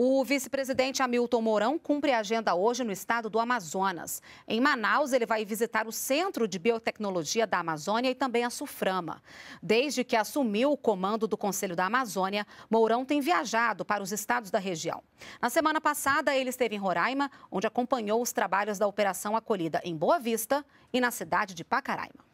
O vice-presidente Hamilton Mourão cumpre a agenda hoje no estado do Amazonas. Em Manaus, ele vai visitar o Centro de Biotecnologia da Amazônia e também a Suframa. Desde que assumiu o comando do Conselho da Amazônia, Mourão tem viajado para os estados da região. Na semana passada, ele esteve em Roraima, onde acompanhou os trabalhos da Operação Acolhida em Boa Vista e na cidade de Pacaraima.